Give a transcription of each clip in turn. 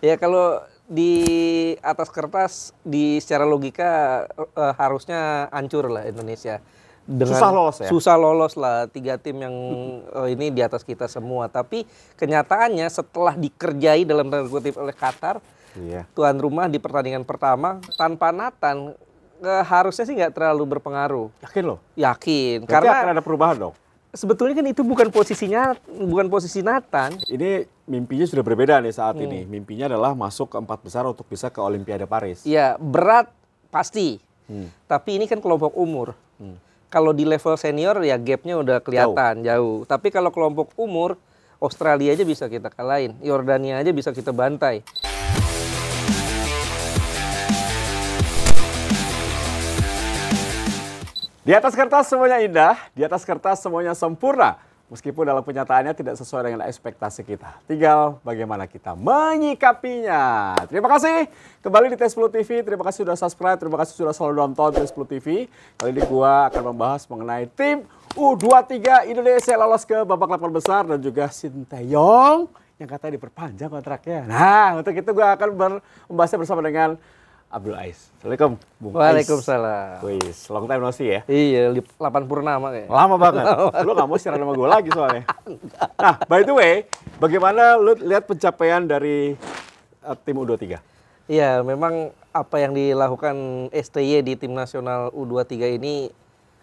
Ya kalau di atas kertas di secara logika uh, harusnya hancur lah Indonesia. Dengan susah lolos ya. Susah lolos lah tiga tim yang uh, ini di atas kita semua. Tapi kenyataannya setelah dikerjai dalam tanda kutip oleh Qatar, iya. tuan rumah di pertandingan pertama tanpa Nathan uh, harusnya sih nggak terlalu berpengaruh. Yakin loh? Yakin. Berarti karena akan ada perubahan dong sebetulnya kan itu bukan posisinya bukan posisi Nathan. Ini mimpinya sudah berbeda nih saat hmm. ini. Mimpinya adalah masuk ke empat besar untuk bisa ke Olimpiade Paris. Iya, berat pasti. Hmm. Tapi ini kan kelompok umur. Hmm. Kalau di level senior ya gapnya udah kelihatan jauh. jauh. Tapi kalau kelompok umur Australia aja bisa kita kalahin, Yordania aja bisa kita bantai. Di atas kertas semuanya indah, di atas kertas semuanya sempurna. Meskipun dalam kenyataannya tidak sesuai dengan ekspektasi kita. Tinggal bagaimana kita menyikapinya. Terima kasih kembali di Tes TV. Terima kasih sudah subscribe, terima kasih sudah selalu nonton Tes TV. Kali ini gua akan membahas mengenai tim U23 Indonesia lolos ke babak laporan besar dan juga Sinteyong yang katanya diperpanjang kontraknya. Nah, untuk itu gua akan membahasnya bersama dengan Abdul Ais. Assalamualaikum, Bung Waalaikumsalam. Wih, long time no see ya. Iya, 8 purnama kayaknya. Lama banget. lu gak mau siaran sama gue lagi soalnya. nah, by the way, bagaimana lu lihat pencapaian dari uh, tim U23? Iya, memang apa yang dilakukan STY di tim nasional U23 ini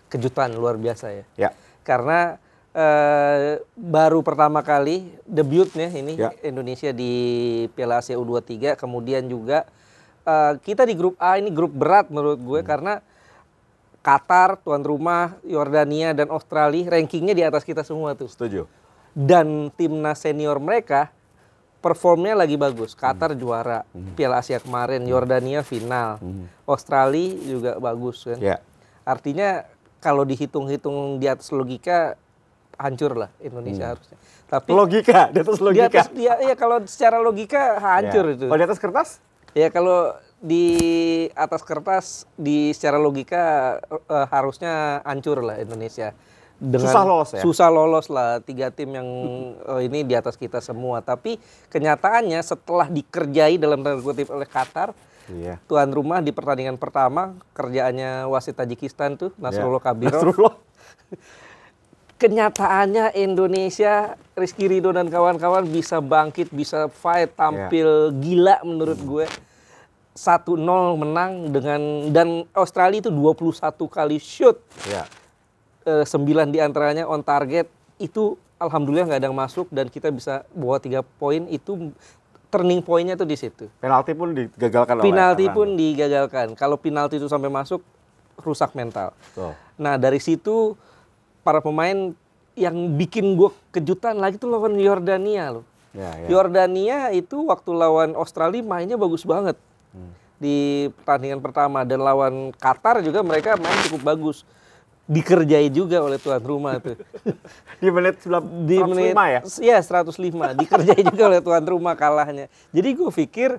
kejutan luar biasa ya. Ya. Karena Uh, baru pertama kali debutnya ini ya. Indonesia di Piala Asia U23 kemudian juga Eh, kita di grup A ini grup berat menurut gue hmm. karena Qatar tuan rumah, Yordania dan Australia rankingnya di atas kita semua tuh. Setuju. Dan timnas senior mereka performnya lagi bagus. Hmm. Qatar hmm. juara hmm. Piala Asia kemarin, hmm. Yordania final, hmm. Australia juga bagus kan. Ya. Artinya kalau dihitung-hitung di atas logika hancur lah Indonesia hmm. harusnya. Tapi logika, di atas logika. Di atas dia ya kalau secara logika hancur ya. itu. Kalau di atas kertas? ya kalau di atas kertas di secara logika uh, harusnya hancur lah Indonesia dengan susah lolos ya susah lolos lah tiga tim yang uh, ini di atas kita semua tapi kenyataannya setelah dikerjai dalam kutip oleh Qatar Iya. Tuan rumah di pertandingan pertama kerjaannya wasit Tajikistan tuh iya. Nasrullah yeah. Kabirov. Nasrullah. Kenyataannya Indonesia Rizky Ridho dan kawan-kawan bisa bangkit, bisa fight, tampil yeah. gila menurut hmm. gue 1-0 menang dengan dan Australia itu 21 kali shoot. Ya. E, eh, 9 diantaranya on target itu alhamdulillah nggak ada yang masuk dan kita bisa bawa tiga poin itu turning pointnya tuh di situ. Penalti pun digagalkan. Penalti oleh pun digagalkan. Kalau penalti itu sampai masuk rusak mental. Oh. Nah dari situ para pemain yang bikin gue kejutan lagi tuh lawan Yordania loh. Ya, ya. Yordania itu waktu lawan Australia mainnya bagus banget. Hmm. Di pertandingan pertama dan lawan Qatar juga mereka main cukup bagus. Dikerjai juga oleh tuan rumah tuh. di menit 105 di menit, ya? Iya 105. Dikerjai juga oleh tuan rumah kalahnya. Jadi gue pikir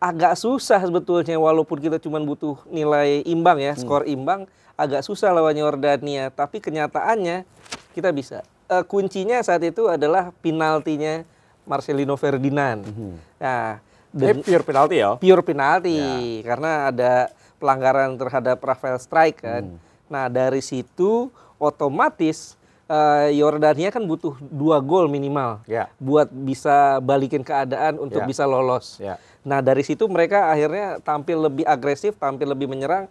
agak susah sebetulnya walaupun kita cuma butuh nilai imbang ya, hmm. skor imbang agak susah lawan Yordania, tapi kenyataannya kita bisa. E, kuncinya saat itu adalah penaltinya Marcelino Ferdinand. Hmm. Nah, ini eh, pure penalti ya? Pure penalti yeah. karena ada pelanggaran terhadap Rafael Strike kan. Hmm. Nah dari situ otomatis uh, kan butuh dua gol minimal yeah. buat bisa balikin keadaan untuk yeah. bisa lolos. Yeah. Nah dari situ mereka akhirnya tampil lebih agresif, tampil lebih menyerang.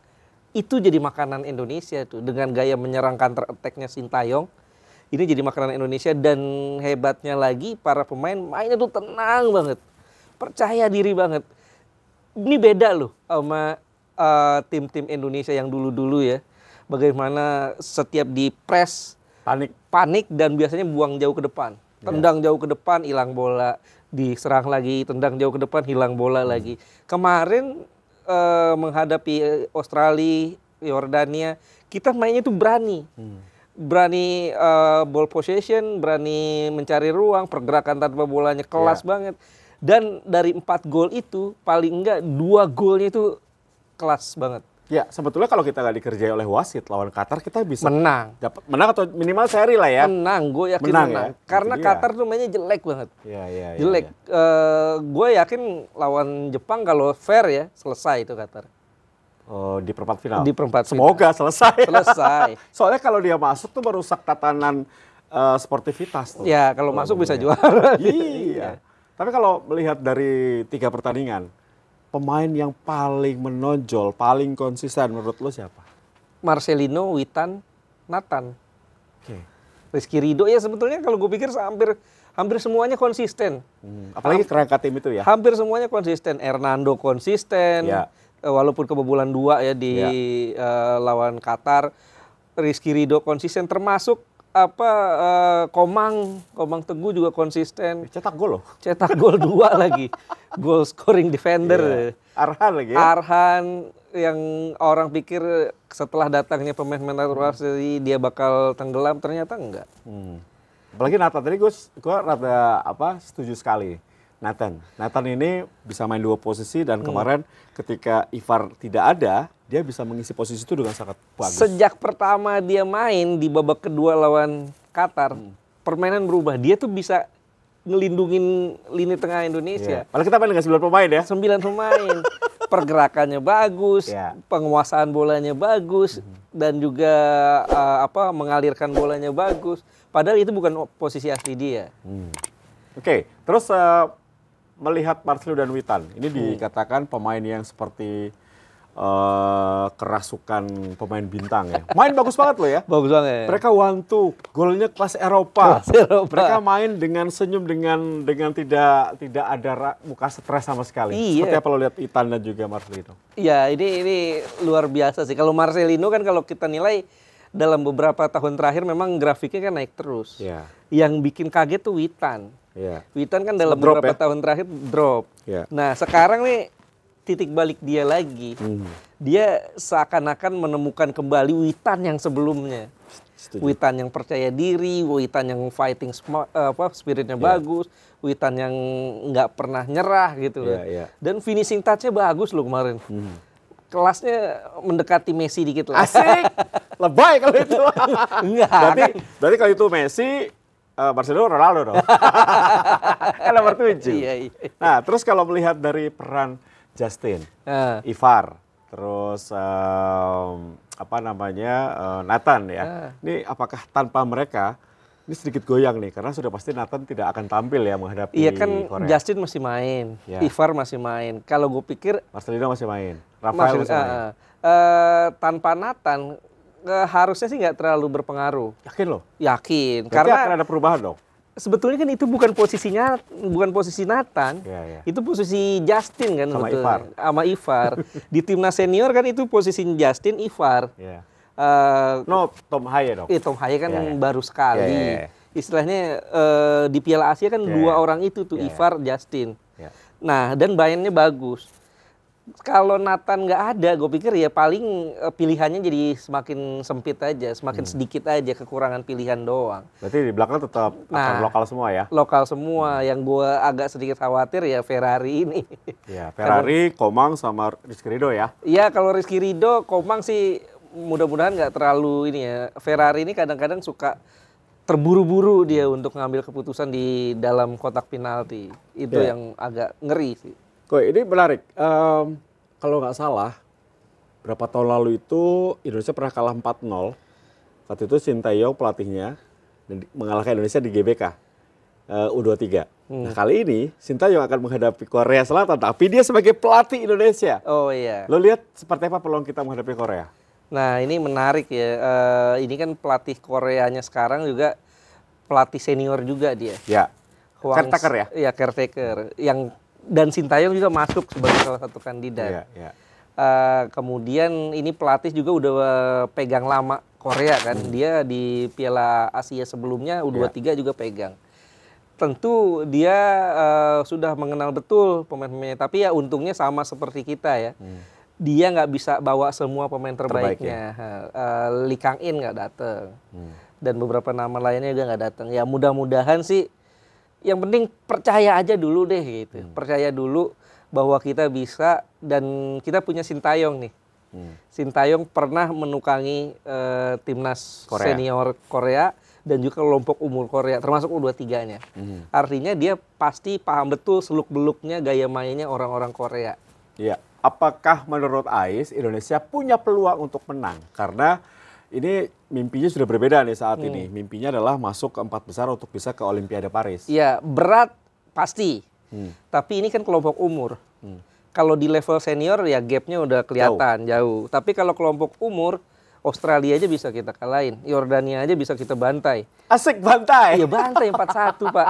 Itu jadi makanan Indonesia tuh dengan gaya menyerang counter attack-nya Sintayong. Ini jadi makanan Indonesia dan hebatnya lagi para pemain mainnya tuh tenang banget percaya diri banget. Ini beda loh sama eh, tim-tim uh, Indonesia yang dulu-dulu ya. Bagaimana setiap di press panik panik dan biasanya buang jauh ke depan. Iya. Tendang yeah. jauh ke depan hilang bola, diserang lagi, tendang jauh ke depan hilang bola hmm. lagi. Kemarin uh, menghadapi Australia, Yordania, kita mainnya tuh berani. Hmm berani uh, ball possession, berani mencari ruang, pergerakan tanpa bolanya kelas yeah. banget. Dan dari empat gol itu paling enggak dua golnya itu kelas banget. Ya, sebetulnya kalau kita nggak dikerjai oleh wasit lawan Qatar kita bisa menang. Dapat menang atau minimal seri lah ya. Menang, gue yakin menang. Ya. menang. Ya? Karena Jadi Qatar ya. tuh mainnya jelek banget. Ya, ya, Jelek. Ya. Uh, eh, gue yakin lawan Jepang kalau fair ya selesai itu Qatar. Oh, di perempat final. Di perempat final. Semoga selesai. Selesai. Soalnya kalau dia masuk tuh merusak tatanan uh, sportivitas tuh. Ya, kalau oh, masuk ya. bisa juara. Iya. iya. Tapi kalau melihat dari tiga pertandingan, pemain yang paling menonjol, paling konsisten menurut lo siapa? Marcelino, Witan, Nathan. Oke. Okay. Rizky Rido ya sebetulnya kalau gue pikir hampir hampir semuanya konsisten. Hmm, apalagi Hamp kerangka tim itu ya. Hampir semuanya konsisten. Hernando konsisten. Ya. Eh, walaupun kebobolan dua ya di ya. Uh, lawan Qatar, Rizky Rido konsisten termasuk apa uh, Komang, Komang Teguh juga konsisten. Eh, cetak gol loh. Cetak gol dua lagi. Gol scoring defender. Yeah. Arhan lagi ya. Arhan yang orang pikir setelah datangnya pemain-pemain naturalisasi hmm. dia bakal tenggelam ternyata enggak. Hmm. Apalagi Nathan tadi gue gue rada apa setuju sekali. Nathan, Nathan ini bisa main dua posisi dan hmm. kemarin hmm. ketika Ivar tidak ada, dia bisa mengisi posisi itu dengan sangat bagus. Sejak pertama dia main di babak kedua lawan Qatar, hmm. permainan berubah. Dia tuh bisa ngelindungin lini tengah Indonesia. Yeah. Iya. Malah kita main dengan 9 pemain ya. 9 pemain. Pergerakannya bagus, yeah. penguasaan bolanya bagus mm -hmm. dan juga uh, apa mengalirkan bolanya bagus. Padahal itu bukan posisi asli dia. Hmm. Oke, okay. terus uh, melihat Marcelo dan Witan. Ini hmm. dikatakan pemain yang seperti uh, kerasukan pemain bintang ya. Main bagus banget loh ya. Bagus banget. Ya. Mereka one two, golnya kelas Eropa. kelas Eropa. Mereka main dengan senyum dengan dengan tidak tidak ada muka stres sama sekali. Iya. Seperti apa lo lihat Itan dan juga Marcelino? Iya, ini ini luar biasa sih. Kalau Marcelino kan kalau kita nilai dalam beberapa tahun terakhir memang grafiknya kan naik terus. Iya. Yang bikin kaget tuh Witan. Yeah. Witan kan dalam drop beberapa ya? tahun terakhir drop. Yeah. Nah sekarang nih titik balik dia lagi. Hmm. Dia seakan-akan menemukan kembali Witan yang sebelumnya. Setuju. Witan yang percaya diri, Witan yang fighting eh, apa spiritnya yeah. bagus, Witan yang nggak pernah nyerah gitu yeah, kan. yeah. Dan finishing touch-nya bagus loh kemarin. Hmm. Kelasnya mendekati Messi dikit lah. Asik. Lebay kalau itu. Enggak. Berarti, kan. berarti kalau itu Messi uh, Barcelona Ronaldo dong. kan nomor tujuh. Iya, iya. Nah, terus kalau melihat dari peran Justin, uh. Ivar, terus um, apa namanya uh, Nathan ya. Uh. Ini apakah tanpa mereka ini sedikit goyang nih karena sudah pasti Nathan tidak akan tampil ya menghadapi Iya kan Korea. Justin masih main, yeah. Ivar masih main. Kalau gue pikir Marcelino masih main, Rafael masih, masih main. Uh, uh, tanpa Nathan harusnya sih nggak terlalu berpengaruh. Yakin loh? Yakin. Berarti karena akan ada perubahan dong sebetulnya kan itu bukan posisinya bukan posisi Nathan yeah, yeah. itu posisi Justin kan sama betul, Ivar sama Ivar di timnas senior kan itu posisi Justin Ivar yeah. Iya. uh, no Tom Haye dong eh, Tom Haye kan yeah, yeah. baru sekali yeah, yeah, yeah. istilahnya uh, di Piala Asia kan yeah, dua yeah. orang itu tuh yeah, Ivar yeah. Justin yeah. nah dan bayarnya bagus kalau Nathan nggak ada, gue pikir ya paling eh, pilihannya jadi semakin sempit aja, semakin hmm. sedikit aja kekurangan pilihan doang. Berarti di belakang tetap nah, lokal semua ya? Lokal semua. Hmm. Yang gue agak sedikit khawatir ya Ferrari ini. Ya Ferrari, Karena, Komang sama Rizky Rido ya? Iya kalau Rizky Rido, Komang sih mudah-mudahan nggak terlalu ini ya. Ferrari ini kadang-kadang suka terburu-buru dia hmm. untuk ngambil keputusan di dalam kotak penalti. Itu yeah. yang agak ngeri sih. Koi, ini menarik. Um, kalau nggak salah, berapa tahun lalu itu Indonesia pernah kalah 4-0. Saat itu Sintayong pelatihnya mengalahkan Indonesia di GBK uh, U23. Hmm. Nah kali ini Sintayong akan menghadapi Korea Selatan, tapi dia sebagai pelatih Indonesia. Oh iya. Lo lihat seperti apa peluang kita menghadapi Korea? Nah ini menarik ya. Uh, ini kan pelatih Koreanya sekarang juga pelatih senior juga dia. Ya. Huang, ya? Iya caretaker. Yang dan Sintayong juga masuk sebagai salah satu kandidat. Yeah, yeah. Uh, kemudian ini pelatih juga udah eh, pegang lama Korea kan. Hmm. Dia di Piala Asia sebelumnya U23 yeah. juga pegang. Tentu dia uh, sudah mengenal betul pemain-pemainnya. Tapi ya untungnya sama seperti kita ya. Hmm. Dia nggak bisa bawa semua pemain terbaiknya. Terbaik, ya? uh, eh, Li Kang In nggak datang. Hmm. Dan beberapa nama lainnya juga nggak datang. Ya mudah-mudahan sih yang penting percaya aja dulu deh gitu. Hmm. Percaya dulu bahwa kita bisa dan kita punya Sintayong nih. Hmm. Sintayong pernah menukangi uh, timnas Korea. senior Korea dan juga kelompok umur Korea termasuk U23-nya. Hmm. Artinya dia pasti paham betul seluk-beluknya gaya mainnya orang-orang Korea. Iya. Apakah menurut Ais Indonesia punya peluang untuk menang? Karena ini mimpinya sudah berbeda nih saat hmm. ini. Mimpinya adalah masuk ke empat besar untuk bisa ke Olimpiade Paris. Iya, berat pasti. Hmm. Tapi ini kan kelompok umur. Hmm. Kalau di level senior ya gapnya udah kelihatan jauh. jauh. Tapi kalau kelompok umur Australia aja bisa kita kalahin, Yordania aja bisa kita bantai. Asik bantai. Iya bantai 4-1 Pak.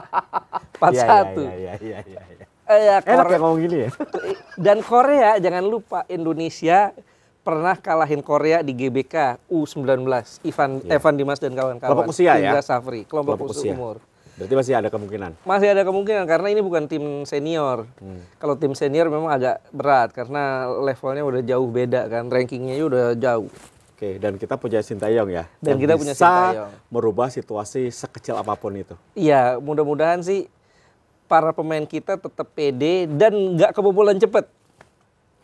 41. Iya iya iya iya iya. iya. Eh, ya, Enak ya ngomong gini ya. Dan Korea jangan lupa Indonesia pernah kalahin Korea di GBK U19 Ivan ya. Evan Dimas dan kawan-kawan. Kelompok usia Indra ya. Safri, kelompok, kelompok usia umur. Berarti masih ada kemungkinan. Masih ada kemungkinan karena ini bukan tim senior. Hmm. Kalau tim senior memang agak berat karena levelnya udah jauh beda kan, rankingnya juga udah jauh. Oke, dan kita punya Sintayong ya. Dan kita punya Sintayong. merubah situasi sekecil apapun itu. Iya, mudah-mudahan sih para pemain kita tetap pede dan nggak kebobolan cepet.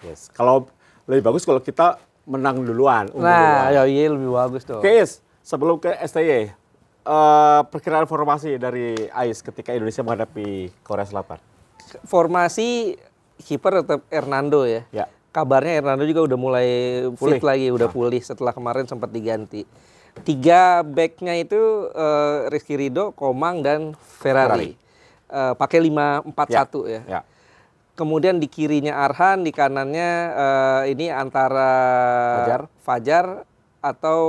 Yes, kalau lebih bagus kalau kita menang duluan. Nah, ya iya lebih bagus tuh. Keis, sebelum ke STY, uh, eh, perkiraan formasi dari AIS ketika Indonesia menghadapi Korea Selatan? Formasi kiper tetap Hernando ya. ya. Kabarnya Hernando juga udah mulai pulih. fit lagi, udah ah. pulih setelah kemarin sempat diganti. Tiga backnya itu uh, Rizky Rido, Komang dan Ferrari. Ferrari. Uh, pakai lima empat satu ya. ya. ya Kemudian di kirinya Arhan, di kanannya uh, ini antara Fajar, Fajar atau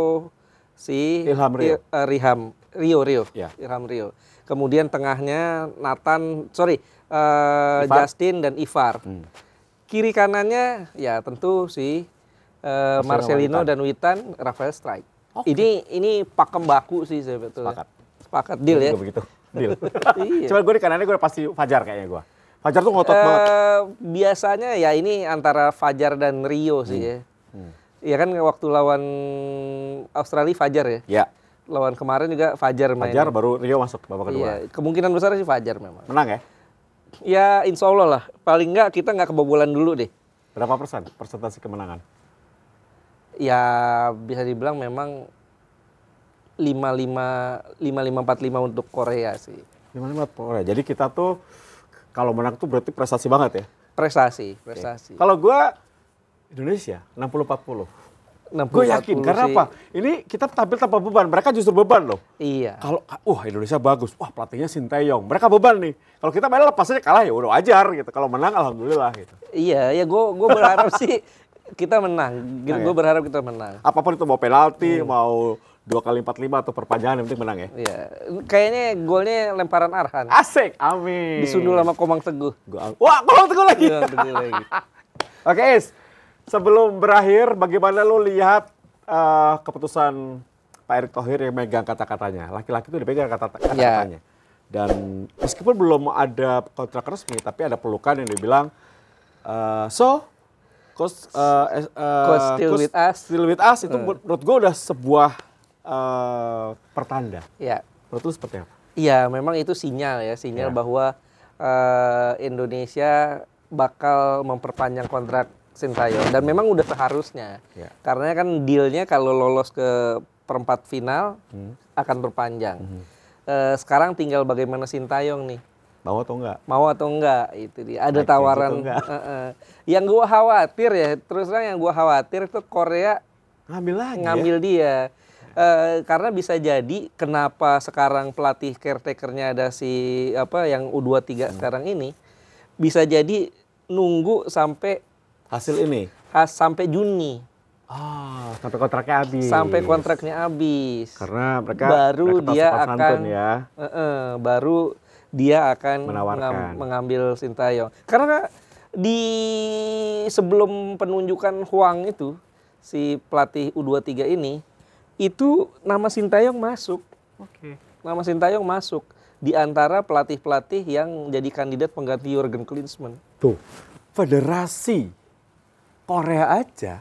si Ilham Rio. Uh, Riham Rio Rio. Ya. Ilham Rio. Kemudian tengahnya Nathan, sorry, uh, Justin dan Ivar. Hmm. Kiri kanannya ya tentu si uh, Marcelino, Marcelino dan Witan, Rafael Strike. Okay. Ini ini pakem baku sih sebetulnya. Sepakat. Sepakat deal ya. Begitu. Deal. Iya. Cuma gue di kanannya gue pasti Fajar kayaknya gue. Fajar tuh ngotot uh, banget. Biasanya ya ini antara Fajar dan Rio sih hmm. ya. Hmm. Iya kan waktu lawan Australia Fajar ya. Ya. Lawan kemarin juga Fajar main. Fajar baru Rio masuk babak kedua. Iya, kemungkinan besar sih Fajar memang. Menang ya? Ya insya Allah lah. Paling nggak kita nggak kebobolan dulu deh. Berapa persen persentase kemenangan? Ya bisa dibilang memang 55 5545 untuk Korea sih. 55 Korea. Jadi kita tuh kalau menang tuh berarti prestasi banget ya? Prestasi, prestasi. Okay. Kalau gue Indonesia 60-40. 60, gue yakin karena apa? Ini kita tampil tanpa beban, mereka justru beban loh. Iya. Kalau wah Indonesia bagus, wah pelatihnya Sinteyong, mereka beban nih. Kalau kita main lepas aja kalah ya udah wajar gitu. Kalau menang alhamdulillah gitu. Iya, ya gue gue berharap sih kita menang. Gitu, nah, oh, gue ya. berharap kita menang. Apapun itu mau penalti, hmm. mau dua kali empat lima atau perpanjangan yang penting menang ya. Iya. Kayaknya golnya lemparan Arhan. Asik. Amin. Disundul sama Komang Teguh. Gua, Wah, Komang Teguh lagi. Komang iya, Teguh lagi. Oke, okay, Is. Sebelum berakhir, bagaimana lo lihat uh, keputusan Pak Erick Thohir yang megang kata-katanya? Laki-laki itu dipegang kata-katanya. Ya. Dan meskipun belum ada kontrak resmi, tapi ada pelukan yang dibilang, uh, so Coach, eh, uh, uh, Coach still, coach with us. still with us itu uh. menurut gue udah sebuah Eh, pertanda. Ya. Menurut lu seperti apa? Iya, memang itu sinyal ya, sinyal ya. bahwa uh, Indonesia bakal memperpanjang kontrak Sintayong dan memang udah seharusnya. Ya. Karena kan dealnya kalau lolos ke perempat final hmm. akan berpanjang. Hmm. Uh, sekarang tinggal bagaimana Sintayong nih mau atau enggak mau atau enggak itu dia ada Naik tawaran Uh, uh. yang gua khawatir ya terus terang yang gua khawatir itu Korea ngambil lagi ya? ngambil ya? dia Uh, karena bisa jadi kenapa sekarang pelatih caretakernya ada si apa yang U23 hmm. sekarang ini bisa jadi nunggu sampai hasil ini has, sampai Juni. Ah, sampai kontraknya habis. Sampai kontraknya habis. Karena mereka baru mereka dia akan ya. Uh, uh, baru dia akan mengam, mengambil Sintayong. Karena kan di sebelum penunjukan Huang itu si pelatih U23 ini itu nama Sintayong masuk. Oke. Okay. Nama Sintayong masuk di antara pelatih-pelatih yang jadi kandidat pengganti Jurgen Klinsmann. Tuh, federasi Korea aja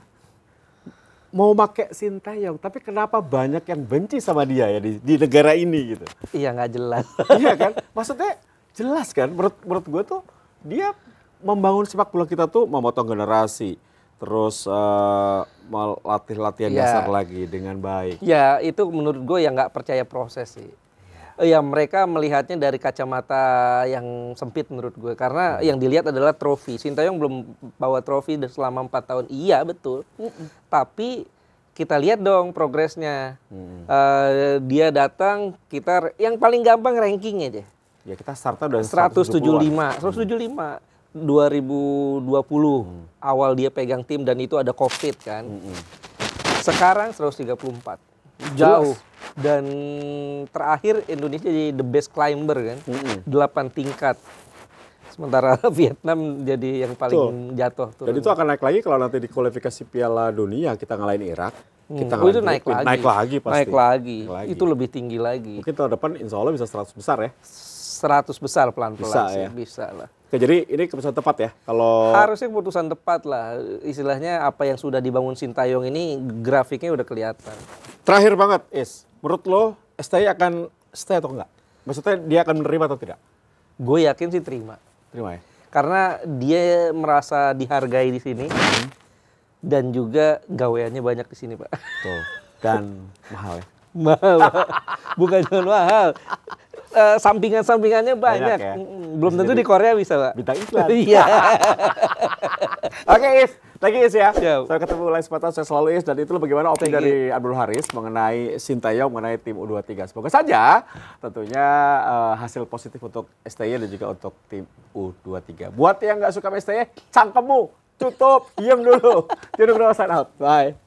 mau pakai Sintayong, tapi kenapa banyak yang benci sama dia ya di, di negara ini gitu? Iya nggak jelas. iya kan, maksudnya jelas kan? Menurut, menurut gue tuh dia membangun sepak bola kita tuh memotong generasi, terus uh, eh, melatih latihan ya. dasar lagi dengan baik. Ya itu menurut gue yang nggak percaya proses sih. Ya. ya mereka melihatnya dari kacamata yang sempit menurut gue karena hmm. yang dilihat adalah trofi. Sintayong belum bawa trofi selama empat tahun. Iya betul. Hmm. Tapi kita lihat dong progresnya. Hmm. Uh, dia datang kita yang paling gampang ranking aja. Ya kita startnya udah 175, 175. Hmm. lima. 2020 hmm. awal dia pegang tim dan itu ada covid kan. Hmm. Sekarang 134. Jauh. Jelas. Dan terakhir Indonesia jadi the best climber kan. Hmm. 8 tingkat. Sementara Vietnam jadi yang paling tuh. jatuh turun. Dan itu akan naik lagi kalau nanti di kualifikasi Piala Dunia kita ngalahin Irak. Hmm. Kita hmm. itu naik lagi. Naik lagi pasti. Naik lagi. naik lagi. Itu lebih tinggi lagi. Mungkin tahun depan insya Allah bisa 100 besar ya. 100 besar pelan-pelan sih. Ya. Bisa lah. Oke, jadi ini keputusan tepat ya kalau harusnya keputusan tepat lah istilahnya apa yang sudah dibangun Sintayong ini grafiknya udah kelihatan. Terakhir banget Is, menurut lo STI akan stay atau enggak? Maksudnya dia akan menerima atau tidak? Gue yakin sih terima. Terima ya. Karena dia merasa dihargai di sini hmm. dan juga gaweannya banyak di sini pak. Tuh. Dan mahal ya. mahal. Bukan cuma mahal uh, sampingan-sampingannya banyak. banyak ya? Belum tentu di Korea bisa, Pak. Bintang iklan. Iya. Oke, Is. Thank you Is ya. Yo. Saya ketemu lain kesempatan saya selalu Is dan itu bagaimana opini dari Abdul Haris mengenai Sintayong mengenai tim U23. Semoga saja tentunya uh, hasil positif untuk STY dan juga untuk tim U23. Buat yang nggak suka STY, cangkemmu tutup, diam dulu. Jodoh sign out. Bye.